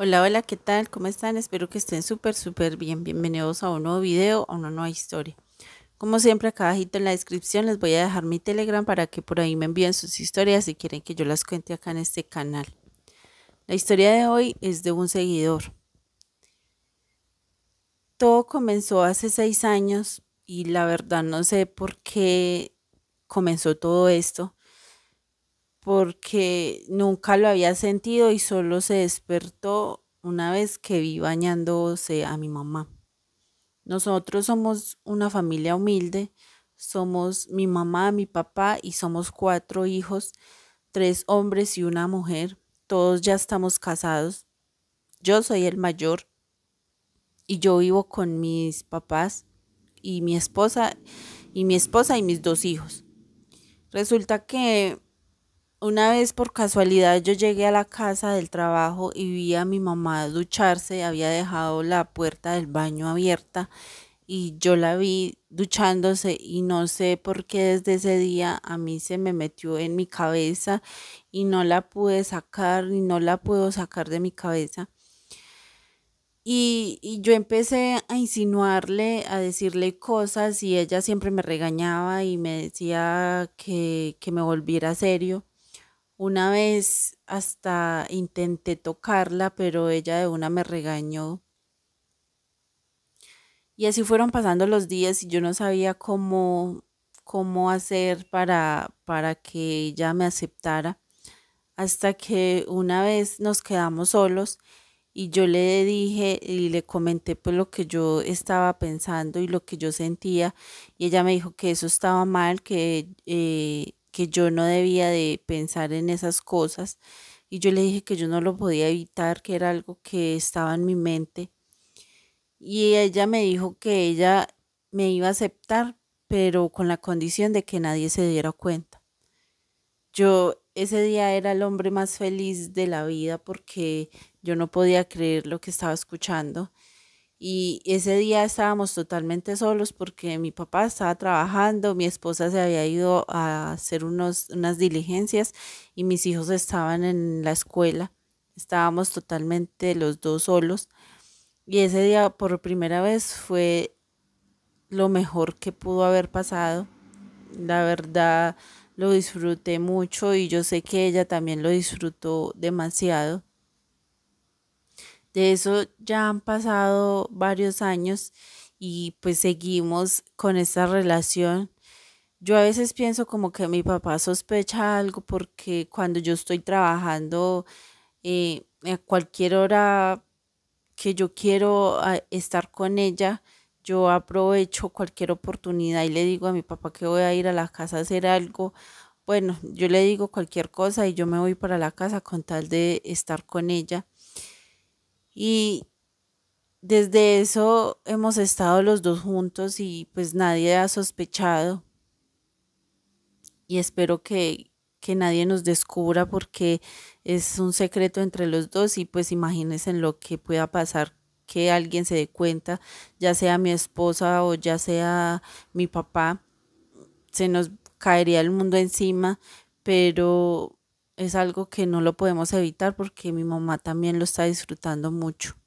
Hola, hola, ¿qué tal? ¿Cómo están? Espero que estén súper, súper bien. Bienvenidos a un nuevo video, a una nueva historia. Como siempre, acá abajito en la descripción les voy a dejar mi Telegram para que por ahí me envíen sus historias si quieren que yo las cuente acá en este canal. La historia de hoy es de un seguidor. Todo comenzó hace seis años y la verdad no sé por qué comenzó todo esto, porque nunca lo había sentido y solo se despertó una vez que vi bañándose a mi mamá. Nosotros somos una familia humilde, somos mi mamá, mi papá y somos cuatro hijos, tres hombres y una mujer. Todos ya estamos casados. Yo soy el mayor y yo vivo con mis papás y mi esposa y mi esposa y mis dos hijos. Resulta que una vez por casualidad yo llegué a la casa del trabajo y vi a mi mamá ducharse, había dejado la puerta del baño abierta y yo la vi duchándose y no sé por qué desde ese día a mí se me metió en mi cabeza y no la pude sacar y no la puedo sacar de mi cabeza. Y, yo empecé a insinuarle, a decirle cosas y ella siempre me regañaba y me decía que me volviera serio. Una vez hasta intenté tocarla, pero ella de una me regañó. Y así fueron pasando los días y yo no sabía cómo, cómo hacer para, para que ella me aceptara. Hasta que una vez nos quedamos solos y yo le dije y le comenté pues lo que yo estaba pensando y lo que yo sentía y ella me dijo que eso estaba mal, que eh, yo no debía de pensar en esas cosas y yo le dije que yo no lo podía evitar, que era algo que estaba en mi mente. Y ella me dijo que ella me iba a aceptar, pero con la condición de que nadie se diera cuenta. Yo ese día era el hombre más feliz de la vida porque yo no podía creer lo que estaba escuchando y ese día estábamos totalmente solos porque mi papá estaba trabajando, mi esposa se había ido a hacer unos, unas diligencias y mis hijos estaban en la escuela. Estábamos totalmente los dos solos. Y ese día por primera vez fue lo mejor que pudo haber pasado. La verdad, lo disfruté mucho y yo sé que ella también lo disfrutó demasiado. De eso ya han pasado varios años y pues seguimos con esta relación. Yo a veces pienso como que mi papá sospecha algo porque cuando yo estoy trabajando eh, a cualquier hora que yo quiero ah, estar con ella, yo aprovecho cualquier oportunidad y le digo a mi papá que voy a ir a la casa a hacer algo. Bueno, yo le digo cualquier cosa y yo me voy para la casa con tal de estar con ella. Y desde eso hemos estado los dos juntos y pues nadie ha sospechado. Y espero que, nadie nos descubra porque es un secreto entre los dos y pues imagínense en lo que pueda pasar que alguien se dé cuenta, ya sea mi esposa o ya sea mi papá, se nos caería el mundo encima, pero es algo que no lo podemos evitar porque mi mamá también lo está disfrutando mucho.